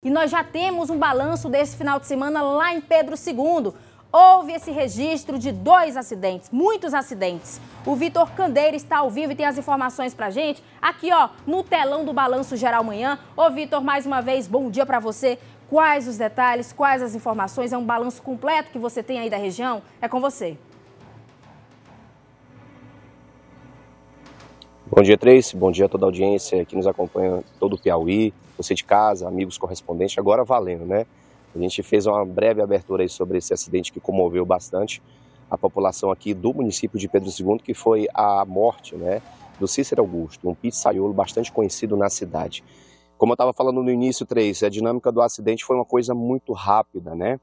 E nós já temos um balanço desse final de semana lá em Pedro II. Houve esse registro de dois acidentes, muitos acidentes. O Vitor Candeira está ao vivo e tem as informações pra gente aqui, ó, no telão do Balanço Geral amanhã. Ô, Vitor, mais uma vez, bom dia para você. Quais os detalhes, quais as informações? É um balanço completo que você tem aí da região? É com você. Bom dia, Trace. Bom dia a toda a audiência que nos acompanha, todo o Piauí, você de casa, amigos correspondentes, agora valendo, né? A gente fez uma breve abertura aí sobre esse acidente que comoveu bastante a população aqui do município de Pedro II, que foi a morte, né, do Cícero Augusto, um pizzaiolo bastante conhecido na cidade. Como eu estava falando no início, Trace, a dinâmica do acidente foi uma coisa muito rápida, né?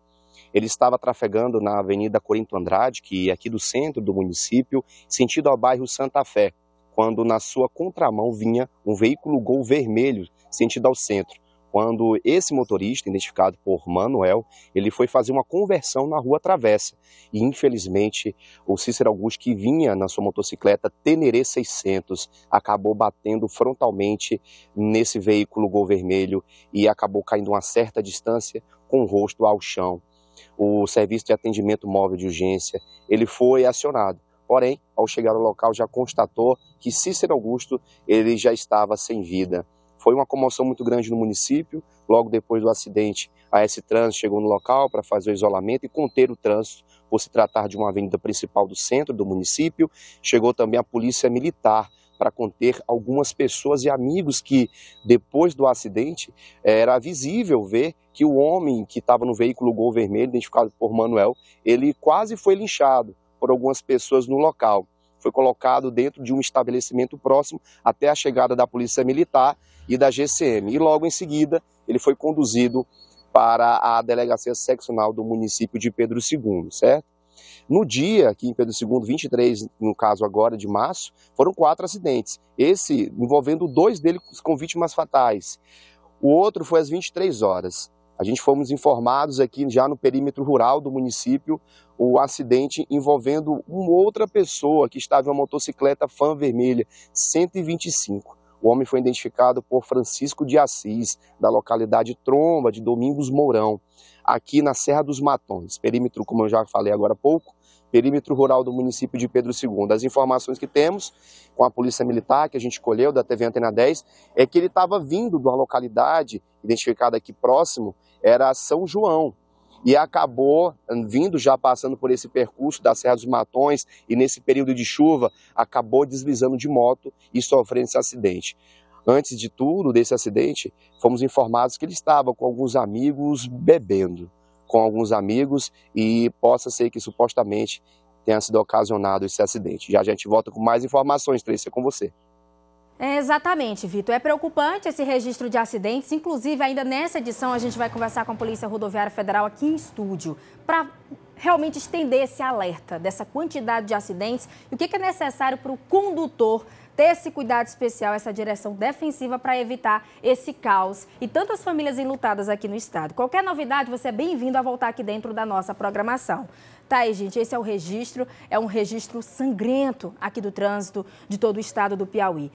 Ele estava trafegando na Avenida Corinto Andrade, que é aqui do centro do município, sentido ao bairro Santa Fé quando na sua contramão vinha um veículo Gol vermelho sentido ao centro. Quando esse motorista, identificado por Manuel, ele foi fazer uma conversão na rua Travessa. E infelizmente, o Cícero Augusto, que vinha na sua motocicleta Teneré 600, acabou batendo frontalmente nesse veículo Gol vermelho e acabou caindo uma certa distância com o rosto ao chão o serviço de atendimento móvel de urgência, ele foi acionado. Porém, ao chegar ao local, já constatou que Cícero Augusto ele já estava sem vida. Foi uma comoção muito grande no município. Logo depois do acidente, a S-Trans chegou no local para fazer o isolamento e conter o trânsito, por se tratar de uma avenida principal do centro do município. Chegou também a polícia militar para conter algumas pessoas e amigos que, depois do acidente, era visível ver que o homem que estava no veículo Gol Vermelho, identificado por Manuel, ele quase foi linchado por algumas pessoas no local. Foi colocado dentro de um estabelecimento próximo até a chegada da Polícia Militar e da GCM. E logo em seguida, ele foi conduzido para a delegacia seccional do município de Pedro II, certo? No dia, aqui em Pedro II, 23, no caso agora de março, foram quatro acidentes. Esse envolvendo dois deles com vítimas fatais. O outro foi às 23 horas. A gente fomos informados aqui já no perímetro rural do município o acidente envolvendo uma outra pessoa que estava em uma motocicleta fan vermelha 125. O homem foi identificado por Francisco de Assis, da localidade Tromba de Domingos Mourão, aqui na Serra dos Matões, perímetro, como eu já falei agora há pouco, perímetro rural do município de Pedro II. As informações que temos com a Polícia Militar, que a gente colheu da TV Antena 10, é que ele estava vindo de uma localidade identificada aqui próximo, era São João, e acabou vindo já passando por esse percurso da Serra dos Matões e nesse período de chuva acabou deslizando de moto e sofrendo esse acidente. Antes de tudo desse acidente, fomos informados que ele estava com alguns amigos bebendo com alguns amigos e possa ser que supostamente tenha sido ocasionado esse acidente. Já a gente volta com mais informações, Trícia, é com você. É, exatamente, Vitor. É preocupante esse registro de acidentes. Inclusive, ainda nessa edição, a gente vai conversar com a Polícia Rodoviária Federal aqui em estúdio para realmente estender esse alerta dessa quantidade de acidentes e o que é necessário para o condutor ter esse cuidado especial, essa direção defensiva para evitar esse caos e tantas famílias enlutadas aqui no estado. Qualquer novidade, você é bem-vindo a voltar aqui dentro da nossa programação. Tá aí, gente, esse é o registro, é um registro sangrento aqui do trânsito de todo o estado do Piauí.